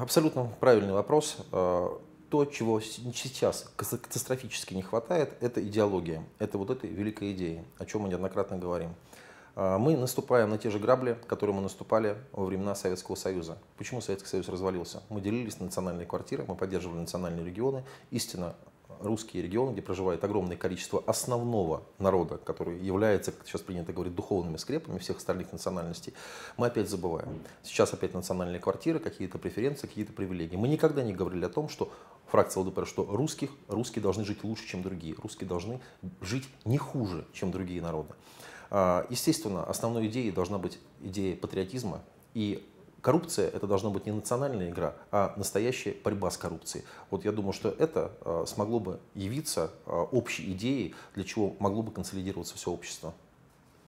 Абсолютно правильный вопрос. Э, то, чего сейчас катастрофически не хватает, это идеология. Это вот эта великая идея, о чем мы неоднократно говорим. Э, мы наступаем на те же грабли, которые мы наступали во времена Советского Союза. Почему Советский Союз развалился? Мы делились на национальные квартиры, мы поддерживали национальные регионы. Истина русские регионы, где проживает огромное количество основного народа, который является, как сейчас принято говорить, духовными скрепами всех остальных национальностей, мы опять забываем. Сейчас опять национальные квартиры, какие-то преференции, какие-то привилегии. Мы никогда не говорили о том, что фракция ЛДПР, что русских, русские должны жить лучше, чем другие, русские должны жить не хуже, чем другие народы. А, естественно, основной идеей должна быть идея патриотизма и Коррупция – это должна быть не национальная игра, а настоящая борьба с коррупцией. Вот я думаю, что это а, смогло бы явиться а, общей идеей, для чего могло бы консолидироваться все общество.